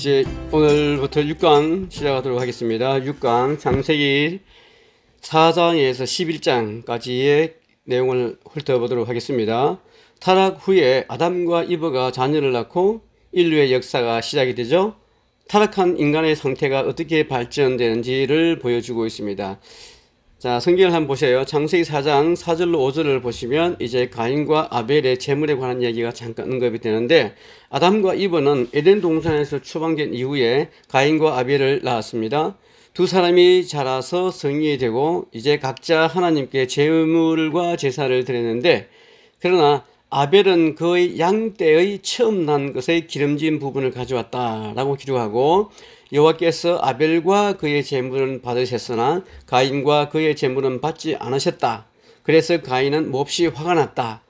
이제 오늘부터 6강 시작하도록 하겠습니다. 6강 장세기 4장에서 11장까지의 내용을 훑어보도록 하겠습니다. 타락 후에 아담과 이브가 자녀를 낳고 인류의 역사가 시작이 되죠. 타락한 인간의 상태가 어떻게 발전되는지를 보여주고 있습니다. 자, 성경을 한번 보세요. 창세기 4장 4절로 5절을 보시면 이제 가인과 아벨의 재물에 관한 이야기가 잠깐 언급이 되는데 아담과 이브는 에덴 동산에서 추방된 이후에 가인과 아벨을 낳았습니다. 두 사람이 자라서 성인이 되고 이제 각자 하나님께 재물과 제사를 드렸는데 그러나 아벨은 그의 양떼의 처음 난 것의 기름진 부분을 가져왔다라고 기록하고 여호와께서 아벨과 그의 재물은 받으셨으나 가인과 그의 재물은 받지 않으셨다. 그래서 가인은 몹시 화가 났다.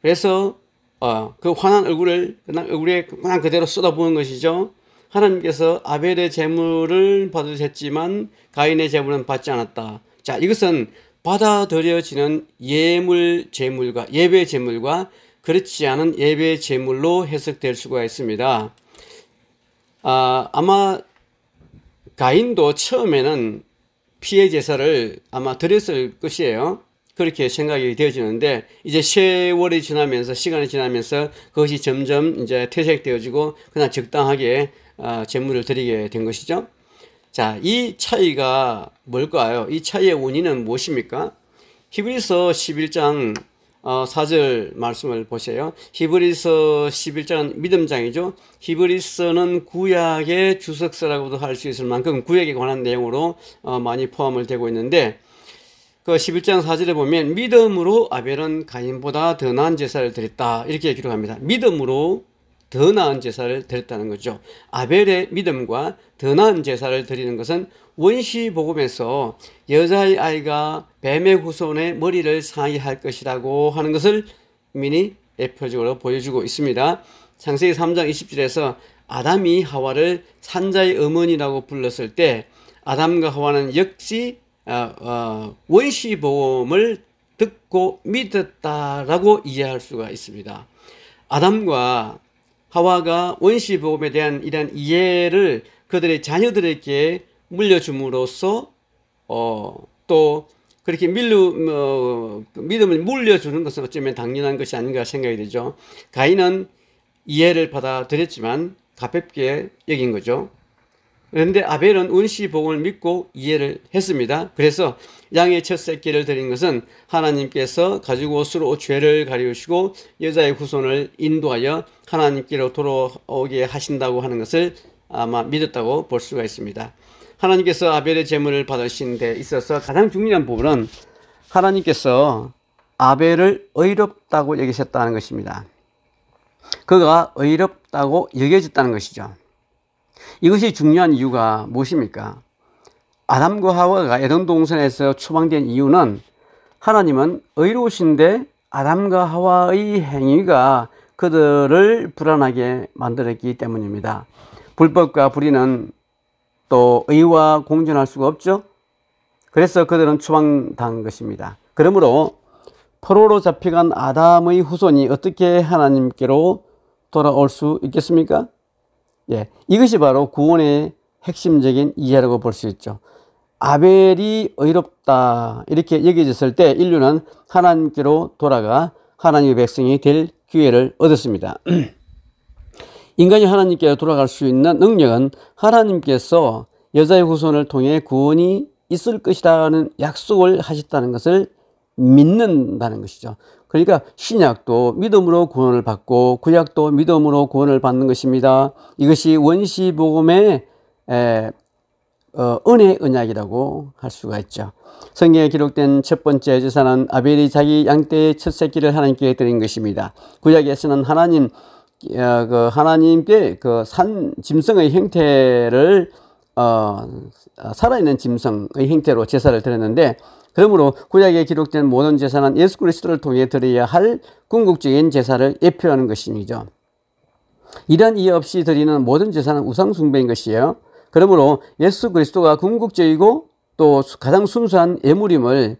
그래서 어, 그 화난 얼굴을 그냥 얼굴에 그냥 그대로 쏟아부은 것이죠. 하나님께서 아벨의 재물을 받으셨지만 가인의 재물은 받지 않았다. 자, 이것은 받아들여지는 예물 재물과 예배 재물과 그렇지 않은 예배 재물로 해석될 수가 있습니다. 아, 아마 가인도 처음에는 피해 제사를 아마 드렸을 것이에요. 그렇게 생각이 되어지는데 이제 세월이 지나면서 시간이 지나면서 그것이 점점 이제 퇴색되어지고 그냥 적당하게 재물을 어, 드리게 된 것이죠. 자, 이 차이가 뭘까요? 이 차이의 원인은 무엇입니까? 히브리서 11장 어, 4절 말씀을 보세요. 히브리서 11장은 믿음장이죠. 히브리서는 구약의 주석서라고도 할 수 있을 만큼 구약에 관한 내용으로 어, 많이 포함을 되고 있는데 그 11장 4절에 보면 믿음으로 아벨은 가인보다 더 나은 제사를 드렸다 이렇게 기록합니다. 믿음으로 더 나은 제사를 드렸다는 거죠. 아벨의 믿음과 더 나은 제사를 드리는 것은 원시 복음에서 여자의 아이가 뱀의 후손의 머리를 상의할 것이라고 하는 것을 미니 대표적으로 보여주고 있습니다. 창세기 3장 20절에서 아담이 하와를 산자의 어머니라고 불렀을 때 아담과 하와는 역시 어, 어, 원시 복음을 듣고 믿었다라고 이해할 수가 있습니다. 아담과 하와가 원시 보험에 대한 이러한 이해를 그들의 자녀들에게 물려줌으로써 어, 또 그렇게 밀루, 어, 믿음을 물려주는 것은 어쩌면 당연한 것이 아닌가 생각이 되죠. 가인은 이해를 받아들였지만 가볍게 여긴 거죠. 그런데 아벨은 원시 복음을 믿고 이해를 했습니다. 그래서 양의 첫 새끼를 드린 것은 하나님께서 가지고 옷으로 죄를 가리우시고 여자의 후손을 인도하여 하나님께로 돌아오게 하신다고 하는 것을 아마 믿었다고 볼 수가 있습니다. 하나님께서 아벨의 제물을 받으신 데 있어서 가장 중요한 부분은 하나님께서 아벨을 의롭다고 여기셨다는 것입니다. 그가 의롭다고 여겨졌다는 것이죠. 이것이 중요한 이유가 무엇입니까? 아담과 하와가 에덴 동산에서 추방된 이유는 하나님은 의로우신데 아담과 하와의 행위가 그들을 불안하게 만들었기 때문입니다. 불법과 불의는 또 의와 공존할 수가 없죠. 그래서 그들은 추방당한 것입니다. 그러므로 포로로 잡혀간 아담의 후손이 어떻게 하나님께로 돌아올 수 있겠습니까? 예, 이것이 바로 구원의 핵심적인 이해라고 볼 수 있죠. 아벨이 의롭다 이렇게 여겨졌을 때 인류는 하나님께로 돌아가 하나님의 백성이 될 기회를 얻었습니다. 인간이 하나님께 돌아갈 수 있는 능력은 하나님께서 여자의 후손을 통해 구원이 있을 것이라는 약속을 하셨다는 것을 믿는다는 것이죠. 그러니까 신약도 믿음으로 구원을 받고 구약도 믿음으로 구원을 받는 것입니다. 이것이 원시 복음의 어, 은혜 의은약이라고할 수가 있죠. 성경에 기록된 첫 번째 제사는 아벨이 자기 양떼의 첫 새끼를 하나님께 드린 것입니다. 구약에서는 하나님 어, 그 하나님께 그 산 짐승의 형태를 어, 살아있는 짐승의 형태로 제사를 드렸는데 그러므로 구약에 기록된 모든 제사는 예수 그리스도를 통해 드려야 할 궁극적인 제사를 예표하는 것이죠. 이런 이유 없이 드리는 모든 제사는 우상숭배인 것이에요. 그러므로 예수 그리스도가 궁극적이고 또 가장 순수한 예물임을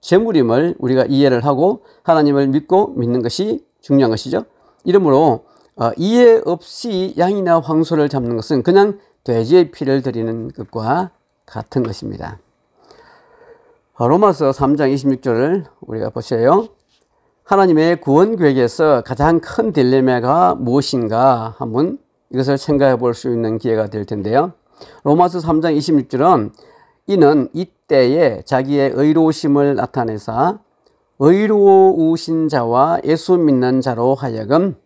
재물임을 우리가 이해를 하고 하나님을 믿고 믿는 것이 중요한 것이죠. 이러므로 어, 이해 없이 양이나 황소를 잡는 것은 그냥 돼지의 피를 드리는 것과 같은 것입니다. 어, 로마서 3장 26절을 우리가 보세요. 하나님의 구원 계획에서 가장 큰 딜레마가 무엇인가 한번 이것을 생각해 볼 수 있는 기회가 될 텐데요. 로마서 3장 26절은 이는 이때에 자기의 의로우심을 나타내사 의로우신 자와 예수 믿는 자로 하여금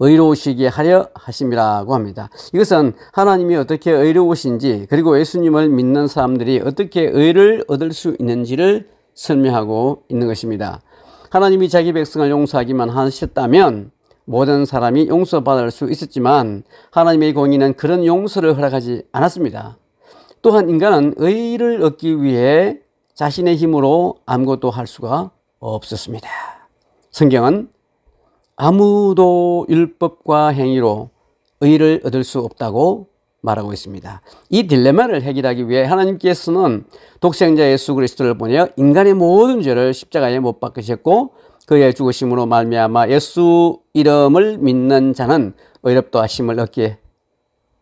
의로우시게 하려 하심이라고 합니다. 이것은 하나님이 어떻게 의로우신지 그리고 예수님을 믿는 사람들이 어떻게 의를 얻을 수 있는지를 설명하고 있는 것입니다. 하나님이 자기 백성을 용서하기만 하셨다면 모든 사람이 용서받을 수 있었지만 하나님의 공의는 그런 용서를 허락하지 않았습니다. 또한 인간은 의를 얻기 위해 자신의 힘으로 아무것도 할 수가 없었습니다. 성경은 아무도 율법과 행위로 의를 얻을 수 없다고 말하고 있습니다. 이 딜레마를 해결하기 위해 하나님께서는 독생자 예수 그리스도를 보내어 인간의 모든 죄를 십자가에 못 박으셨고 그의 죽으심으로 말미암아 예수 이름을 믿는 자는 의롭도 하심을 얻게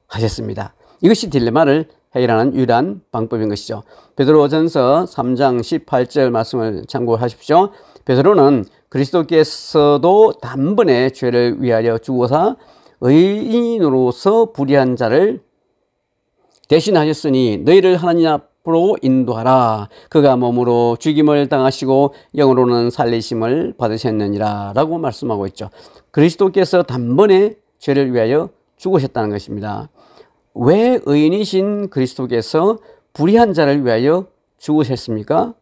하셨습니다. 이것이 딜레마를 해결하는 유일한 방법인 것이죠. 베드로전서 3장 18절 말씀을 참고하십시오. 베드로는 그리스도께서도 단번에 죄를 위하여 죽어사 의인으로서 불의한 자를 대신하셨으니 너희를 하나님 앞 앞으로 인도하라. 그가 몸으로 죽임을 당하시고 영으로는 살리심을 받으셨느니라. 라고 말씀하고 있죠. 그리스도께서 단번에 죄를 위하여 죽으셨다는 것입니다. 왜 의인이신 그리스도께서 불의한 자를 위하여 죽으셨습니까?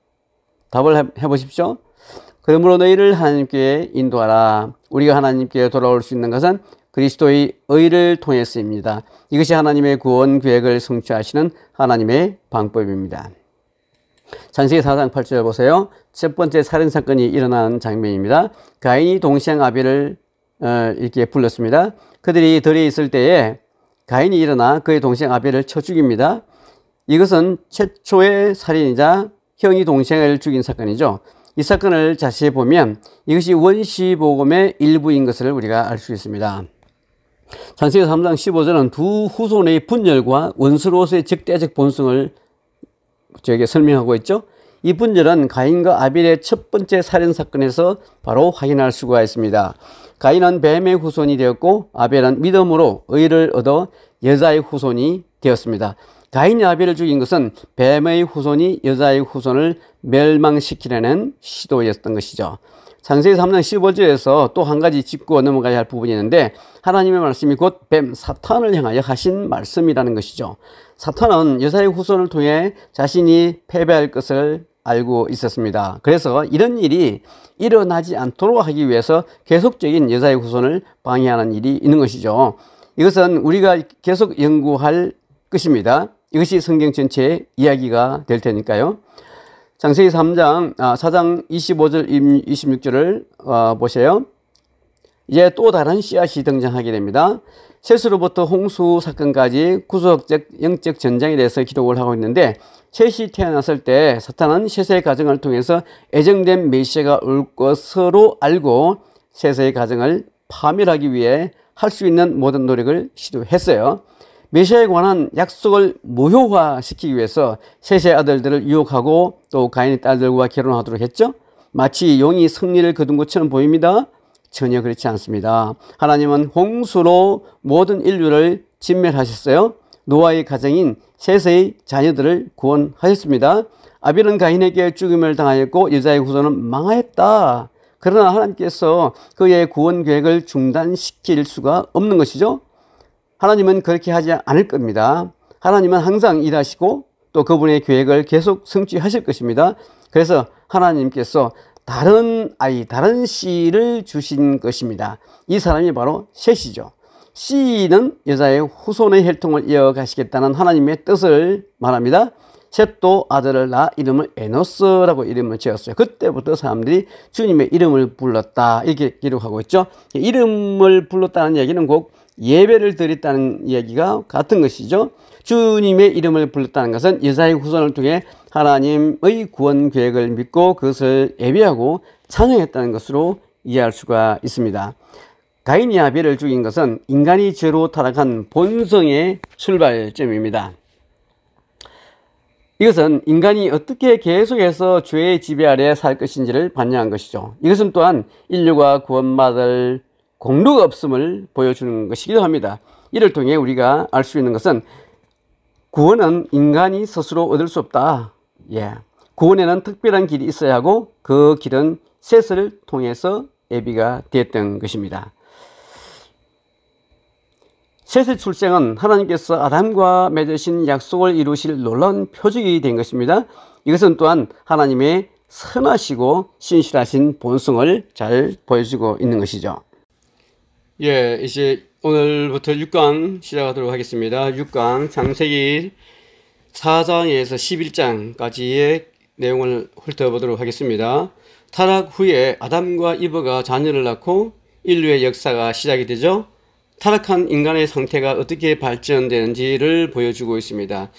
답을 해보십시오. 그러므로 너희를 하나님께 인도하라. 우리가 하나님께 돌아올 수 있는 것은 그리스도의 의를 통해서입니다. 이것이 하나님의 구원 계획을 성취하시는 하나님의 방법입니다. 장세기 4장 8절 보세요. 첫 번째 살인 사건이 일어난 장면입니다. 가인이 동생 아벨을 어, 이렇게 불렀습니다. 그들이 들에 있을 때에 가인이 일어나 그의 동생 아벨을 쳐 죽입니다. 이것은 최초의 살인이자 형이 동생을 죽인 사건이죠. 이 사건을 자세히 보면 이것이 원시 복음의 일부인 것을 우리가 알 수 있습니다. 장세기 3장 15절은 두 후손의 분열과 원수로서의 적대적 본성을 저에게 설명하고 있죠. 이 분열은 가인과 아벨의 첫 번째 살인 사건에서 바로 확인할 수가 있습니다. 가인은 뱀의 후손이 되었고 아벨은 믿음으로 의를 얻어 여자의 후손이 되었습니다. 가인이 아벨을 죽인 것은 뱀의 후손이 여자의 후손을 멸망시키려는 시도였던 것이죠. 장세기 3장 15절에서 또 한 가지 짚고 넘어가야 할 부분이 있는데 하나님의 말씀이 곧 뱀 사탄을 향하여 하신 말씀이라는 것이죠. 사탄은 여사의 후손을 통해 자신이 패배할 것을 알고 있었습니다. 그래서 이런 일이 일어나지 않도록 하기 위해서 계속적인 여사의 후손을 방해하는 일이 있는 것이죠. 이것은 우리가 계속 연구할 것입니다. 이것이 성경 전체의 이야기가 될 테니까요. 장세기 3장 아, 4장 25절 26절을 아, 보세요. 이제 또 다른 씨앗이 등장하게 됩니다. 셋으로부터 홍수 사건까지 구속적 영적 전쟁에 대해서 기록을 하고 있는데 셋이 태어났을 때 사탄은 셋의 가정을 통해서 애정된 메시아가 올 것으로 알고 셋의 가정을 파멸하기 위해 할 수 있는 모든 노력을 시도했어요. 메시아에 관한 약속을 무효화시키기 위해서 셋의 아들들을 유혹하고 또 가인의 딸들과 결혼하도록 했죠. 마치 용이 승리를 거둔 것처럼 보입니다. 전혀 그렇지 않습니다. 하나님은 홍수로 모든 인류를 진멸하셨어요. 노아의 가정인 셋의 자녀들을 구원하셨습니다. 아벨은 가인에게 죽임을 당하였고 여자의 후손은 망하였다. 그러나 하나님께서 그의 구원 계획을 중단시킬 수가 없는 것이죠. 하나님은 그렇게 하지 않을 겁니다. 하나님은 항상 일하시고 또 그분의 계획을 계속 성취하실 것입니다. 그래서 하나님께서 다른 아이, 다른 씨를 주신 것입니다. 이 사람이 바로 셋이죠. 씨는 여자의 후손의 혈통을 이어가시겠다는 하나님의 뜻을 말합니다. 셋도 아들을 낳아 이름을 에노스라고 이름을 지었어요. 그때부터 사람들이 주님의 이름을 불렀다. 이렇게 기록하고 있죠. 이름을 불렀다는 얘기는 꼭 예배를 드렸다는 얘기가 같은 것이죠. 주님의 이름을 불렀다는 것은 이사의 후손을 통해 하나님의 구원 계획을 믿고 그것을 예배하고 찬양했다는 것으로 이해할 수가 있습니다. 가인이 아벨을 죽인 것은 인간이 죄로 타락한 본성의 출발점입니다. 이것은 인간이 어떻게 계속해서 죄의 지배 아래 살 것인지를 반영한 것이죠. 이것은 또한 인류가 구원받을 공로가 없음을 보여주는 것이기도 합니다. 이를 통해 우리가 알 수 있는 것은 구원은 인간이 스스로 얻을 수 없다. 예. 구원에는 특별한 길이 있어야 하고 그 길은 셋을 통해서 예비가 되었던 것입니다. 셋의 출생은 하나님께서 아담과 맺으신 약속을 이루실 놀라운 표적이 된 것입니다. 이것은 또한 하나님의 선하시고 신실하신 본성을 잘 보여주고 있는 것이죠. 예, 이제 오늘부터 6강 시작하도록 하겠습니다. 6강 장세기 4장에서 11장까지의 내용을 훑어보도록 하겠습니다. 타락 후에 아담과 이브가 자녀를 낳고 인류의 역사가 시작이 되죠. 타락한 인간의 상태가 어떻게 발전되는지를 보여주고 있습니다.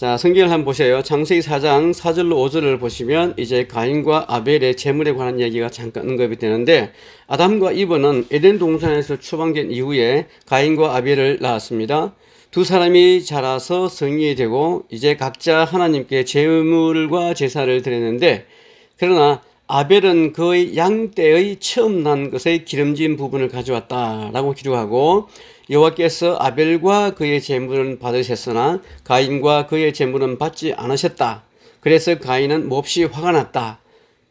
자, 성경을 한번 보세요. 창세기 4장 4절로 5절을 보시면 이제 가인과 아벨의 재물에 관한 얘기가 잠깐 언급이 되는데 아담과 이브는 에덴 동산에서 추방된 이후에 가인과 아벨을 낳았습니다. 두 사람이 자라서 성인이 되고 이제 각자 하나님께 재물과 제사를 드렸는데 그러나 아벨은 그의 양떼의 처음 난 것의 기름진 부분을 가져왔다라고 기록하고 여호와께서 아벨과 그의 재물은 받으셨으나 가인과 그의 재물은 받지 않으셨다. 그래서 가인은 몹시 화가 났다.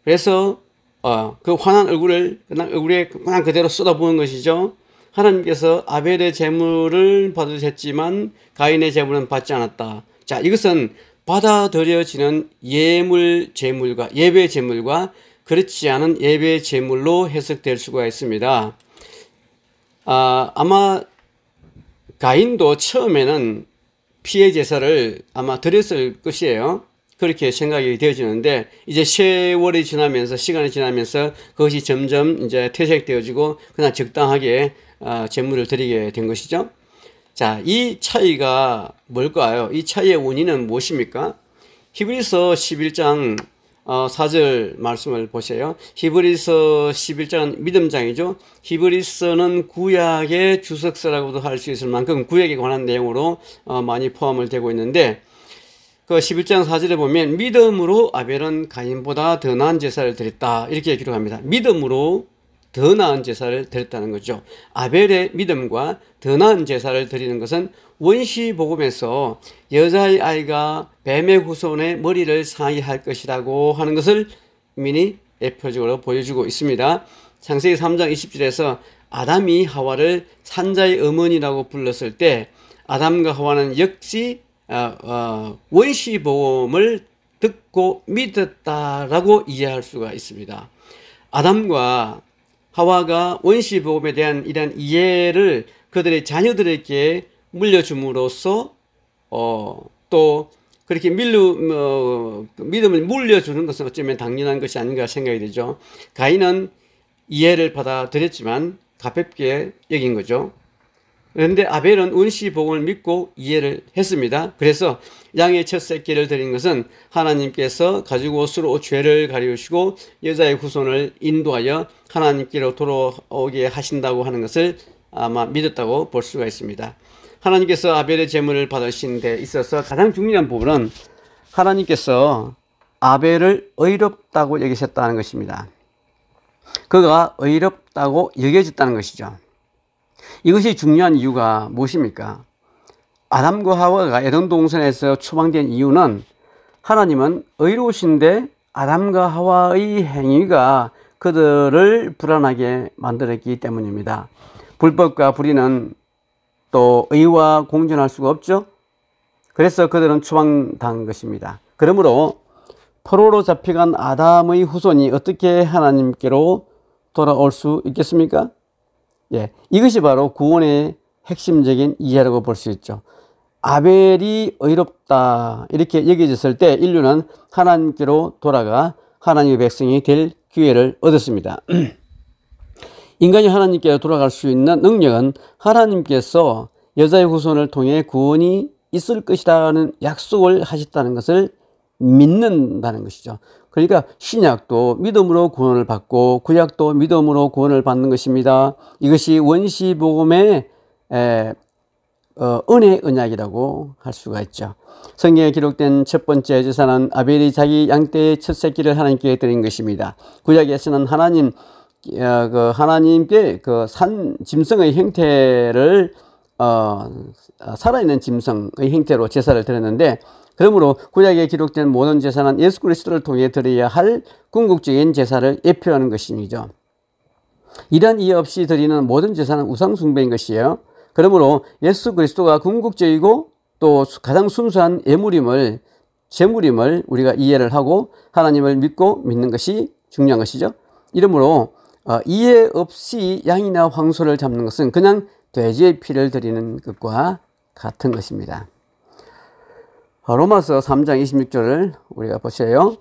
그래서 어, 그 화난 얼굴을 그냥 얼굴에 그냥 그대로 쏟아부은 것이죠. 하나님께서 아벨의 재물을 받으셨지만 가인의 재물은 받지 않았다. 자, 이것은 받아들여지는 예물 재물과 예배 재물과 그렇지 않은 예배 재물로 해석될 수가 있습니다. 아, 아마 가인도 처음에는 피해 제사를 아마 드렸을 것이에요. 그렇게 생각이 되어지는데 이제 세월이 지나면서 시간이 지나면서 그것이 점점 이제 퇴색되어지고 그냥 적당하게 재물을 어, 드리게 된 것이죠. 자, 이 차이가 뭘까요? 이 차이의 원인은 무엇입니까? 히브리서 11장 어, 사절 말씀을 보세요. 히브리서 11장은 믿음장이죠. 히브리서는 구약의 주석서라고도 할 수 있을 만큼 구약에 관한 내용으로 어, 많이 포함을 되고 있는데 그 11장 4절에 보면 믿음으로 아벨은 가인보다 더 나은 제사를 드렸다 이렇게 기록합니다. 믿음으로 더 나은 제사를 드렸다는 거죠. 아벨의 믿음과 더 나은 제사를 드리는 것은 원시 복음에서 여자의 아이가 뱀의 후손의 머리를 상의할 것이라고 하는 것을 미니 대표적으로 보여주고 있습니다. 창세기 3장 20절에서 아담이 하와를 산자의 어머니라고 불렀을 때 아담과 하와는 역시 어, 어, 원시 복음을 듣고 믿었다라고 이해할 수가 있습니다. 아담과 하와가 원시 복음에 대한 이러한 이해를 그들의 자녀들에게 물려줌으로써 어, 또 그렇게 밀루, 어, 그 믿음을 물려주는 것은 어쩌면 당연한 것이 아닌가 생각이 되죠. 가인은 이해를 받아들였지만 가볍게 여긴 거죠. 그런데 아벨은 운시 복음을 믿고 이해를 했습니다. 그래서 양의 첫 새끼를 드린 것은 하나님께서 가지고 스로 죄를 가리우시고 여자의 후손을 인도하여 하나님께로 돌아오게 하신다고 하는 것을 아마 믿었다고 볼 수가 있습니다. 하나님께서 아벨의 제물을 받으신 데 있어서 가장 중요한 부분은 하나님께서 아벨을 의롭다고 여기셨다는 것입니다. 그가 의롭다고 여겨졌다는 것이죠. 이것이 중요한 이유가 무엇입니까? 아담과 하와가 에덴 동산에서 추방된 이유는 하나님은 의로우신데 아담과 하와의 행위가 그들을 불안하게 만들었기 때문입니다. 불법과 불의는 또 의와 공존할 수가 없죠. 그래서 그들은 추방당한 것입니다. 그러므로 포로로 잡혀간 아담의 후손이 어떻게 하나님께로 돌아올 수 있겠습니까? 예, 이것이 바로 구원의 핵심적인 이해라고 볼 수 있죠. 아벨이 의롭다 이렇게 여겨졌을 때 인류는 하나님께로 돌아가 하나님의 백성이 될 기회를 얻었습니다. 인간이 하나님께 돌아갈 수 있는 능력은 하나님께서 여자의 후손을 통해 구원이 있을 것이라는 약속을 하셨다는 것을 믿는다는 것이죠. 그러니까 신약도 믿음으로 구원을 받고 구약도 믿음으로 구원을 받는 것입니다. 이것이 원시 복음의 어, 은혜 언약이라고 할 수가 있죠. 성경에 기록된 첫 번째 제사는 아벨이 자기 양떼의 첫 새끼를 하나님께 드린 것입니다. 구약에서는 하나님 어, 그 하나님께 그 산 짐승의 형태를 어, 살아있는 짐승의 형태로 제사를 드렸는데 그러므로 구약에 기록된 모든 제사는 예수 그리스도를 통해 드려야 할 궁극적인 제사를 예표하는 것이죠. 이런 이해 없이 드리는 모든 제사는 우상 숭배인 것이에요. 그러므로 예수 그리스도가 궁극적이고 또 가장 순수한 예물임을 재물임을 우리가 이해를 하고 하나님을 믿고 믿는 것이 중요한 것이죠. 이러므로 어, 이해 없이 양이나 황소를 잡는 것은 그냥 돼지의 피를 드리는 것과 같은 것입니다. 로마서 3장 26절을 우리가 보세요.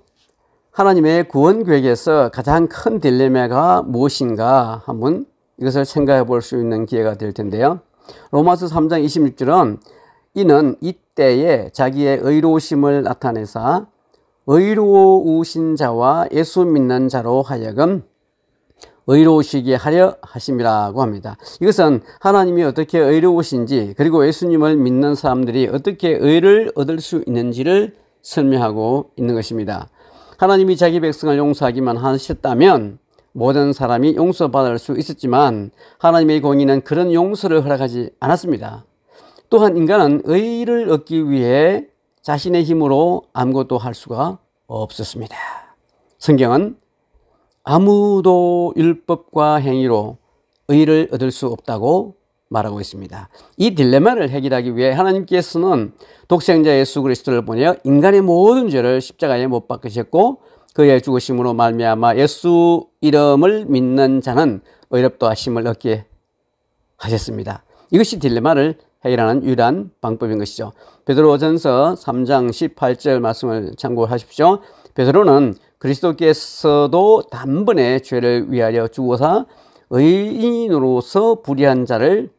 하나님의 구원 계획에서 가장 큰 딜레마가 무엇인가 한번 이것을 생각해 볼 수 있는 기회가 될 텐데요. 로마서 3장 26절은 이는 이때에 자기의 의로우심을 나타내사 의로우신 자와 예수 믿는 자로 하여금 의로우시게 하려 하심이라고 합니다. 이것은 하나님이 어떻게 의로우신지 그리고 예수님을 믿는 사람들이 어떻게 의를 얻을 수 있는지를 설명하고 있는 것입니다. 하나님이 자기 백성을 용서하기만 하셨다면 모든 사람이 용서받을 수 있었지만 하나님의 공의는 그런 용서를 허락하지 않았습니다. 또한 인간은 의를 얻기 위해 자신의 힘으로 아무것도 할 수가 없었습니다. 성경은 아무도 율법과 행위로 의를 얻을 수 없다고 말하고 있습니다. 이 딜레마를 해결하기 위해 하나님께서는 독생자 예수 그리스도를 보내어 인간의 모든 죄를 십자가에 못 박으셨고 그의 죽으심으로 말미암아 예수 이름을 믿는 자는 의롭다 하심을 얻게 하셨습니다. 이것이 딜레마를 해결하는 유일한 방법인 것이죠. 베드로전서 3장 18절 말씀을 참고하십시오. 베드로는 그리스도께서도 단번에 죄를 위하여 죽어서 의인으로서 불의한 자를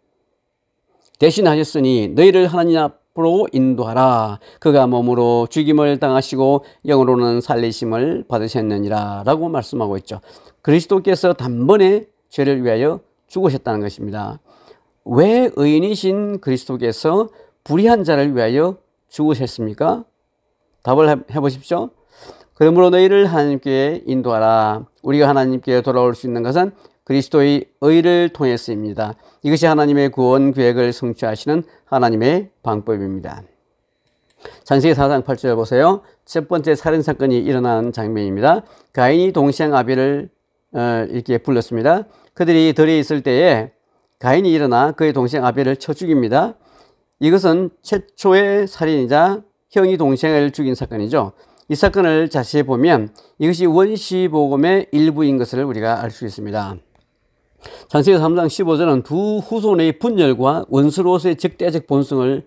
대신하셨으니 너희를 하나님 앞으로 인도하라 그가 몸으로 죽임을 당하시고 영으로는 살리심을 받으셨느니라 라고 말씀하고 있죠 그리스도께서 단번에 죄를 위하여 죽으셨다는 것입니다 왜 의인이신 그리스도께서 불의한 자를 위하여 죽으셨습니까? 답을 해보십시오 그러므로 너희를 하나님께 인도하라. 우리가 하나님께 돌아올 수 있는 것은 그리스도의 의를 통해서입니다. 이것이 하나님의 구원 계획을 성취하시는 하나님의 방법입니다. 장세기 4장 8절 보세요. 첫 번째 살인 사건이 일어난 장면입니다. 가인이 동생 아비를 어, 이렇게 불렀습니다. 그들이 들에 있을 때에 가인이 일어나 그의 동생 아벨을 쳐 죽입니다. 이것은 최초의 살인이자 형이 동생을 죽인 사건이죠. 이 사건을 자세히 보면 이것이 원시복음의 일부인 것을 우리가 알 수 있습니다. 장세기 3장 15절은 두 후손의 분열과 원수로서의 적대적 본성을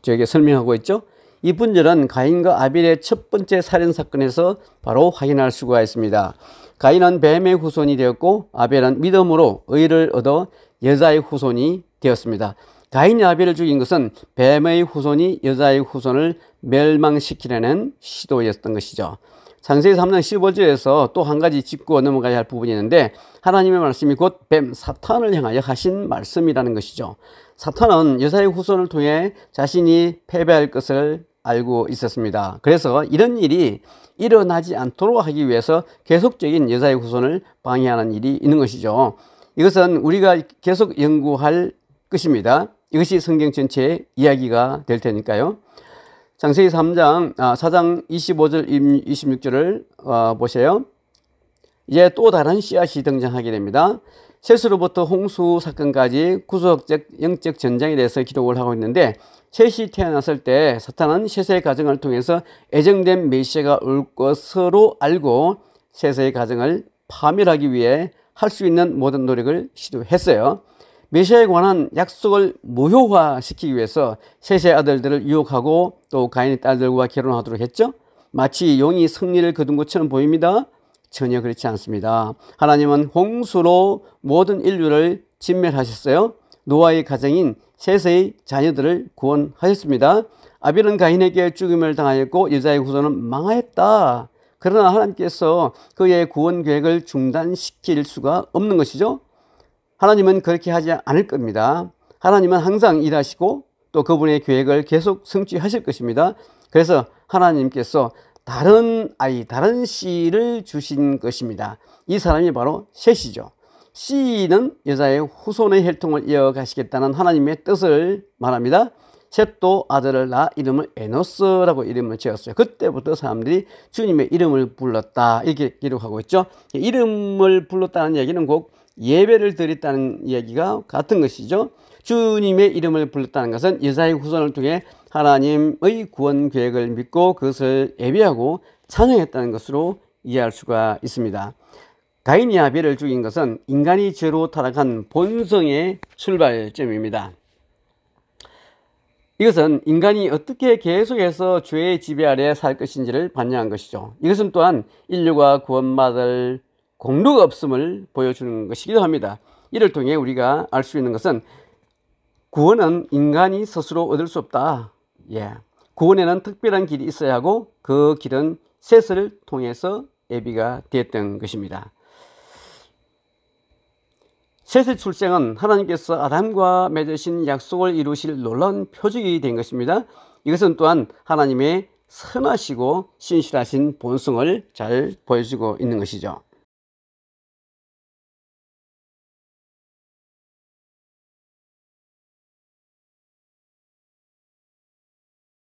저에게 설명하고 있죠. 이 분열은 가인과 아빌의 첫 번째 살인 사건에서 바로 확인할 수가 있습니다. 가인은 뱀의 후손이 되었고 아벨은 믿음으로 의를 얻어 여자의 후손이 되었습니다. 가인이 아벨을 죽인 것은 뱀의 후손이 여자의 후손을 멸망시키려는 시도였던 것이죠. 장세기 3장 15절에서 또 한 가지 짚고 넘어가야 할 부분이 있는데 하나님의 말씀이 곧 뱀 사탄을 향하여 하신 말씀이라는 것이죠. 사탄은 여사의 후손을 통해 자신이 패배할 것을 알고 있었습니다. 그래서 이런 일이 일어나지 않도록 하기 위해서 계속적인 여사의 후손을 방해하는 일이 있는 것이죠. 이것은 우리가 계속 연구할 것입니다. 이것이 성경 전체의 이야기가 될 테니까요. 장세기 3장 아, 4장 25절 26절을 보세요. 이제 또 다른 씨앗이 등장하게 됩니다. 세수로부터 홍수 사건까지 구속적 영적 전쟁에 대해서 기록을 하고 있는데 셋이 태어났을 때 사탄은 셋의 가정을 통해서 애정된 메시아가 올 것으로 알고 셋의 가정을 파멸하기 위해 할 수 있는 모든 노력을 시도했어요. 메시아에 관한 약속을 무효화시키기 위해서 셋의 아들들을 유혹하고 또 가인의 딸들과 결혼하도록 했죠. 마치 용이 승리를 거둔 것처럼 보입니다. 전혀 그렇지 않습니다. 하나님은 홍수로 모든 인류를 진멸하셨어요. 노아의 가정인 셋의 자녀들을 구원하셨습니다. 아벨은 가인에게 죽임을 당하였고 여자의 후손은 망하였다. 그러나 하나님께서 그의 구원 계획을 중단시킬 수가 없는 것이죠. 하나님은 그렇게 하지 않을 겁니다. 하나님은 항상 일하시고 또 그분의 계획을 계속 성취하실 것입니다. 그래서 하나님께서 다른 아이, 다른 씨를 주신 것입니다. 이 사람이 바로 셋이죠. 씨는 여자의 후손의 혈통을 이어가시겠다는 하나님의 뜻을 말합니다. 셋도 아들을 낳아 이름을 에노스라고 이름을 지었어요. 그때부터 사람들이 주님의 이름을 불렀다. 이렇게 기록하고 있죠. 이름을 불렀다는 얘기는 꼭 예배를 드렸다는 얘기가 같은 것이죠. 주님의 이름을 불렀다는 것은 이사의 후손을 통해 하나님의 구원 계획을 믿고 그것을 예배하고 찬양했다는 것으로 이해할 수가 있습니다. 가인이 아벨을 죽인 것은 인간이 죄로 타락한 본성의 출발점입니다. 이것은 인간이 어떻게 계속해서 죄의 지배 아래 살 것인지를 반영한 것이죠. 이것은 또한 인류가 구원받을 공로가 없음을 보여주는 것이기도 합니다. 이를 통해 우리가 알 수 있는 것은 구원은 인간이 스스로 얻을 수 없다. 예. 구원에는 특별한 길이 있어야 하고 그 길은 셋을 통해서 예비가 되었던 것입니다. 셋의 출생은 하나님께서 아담과 맺으신 약속을 이루실 놀라운 표적이 된 것입니다. 이것은 또한 하나님의 선하시고 신실하신 본성을 잘 보여주고 있는 것이죠.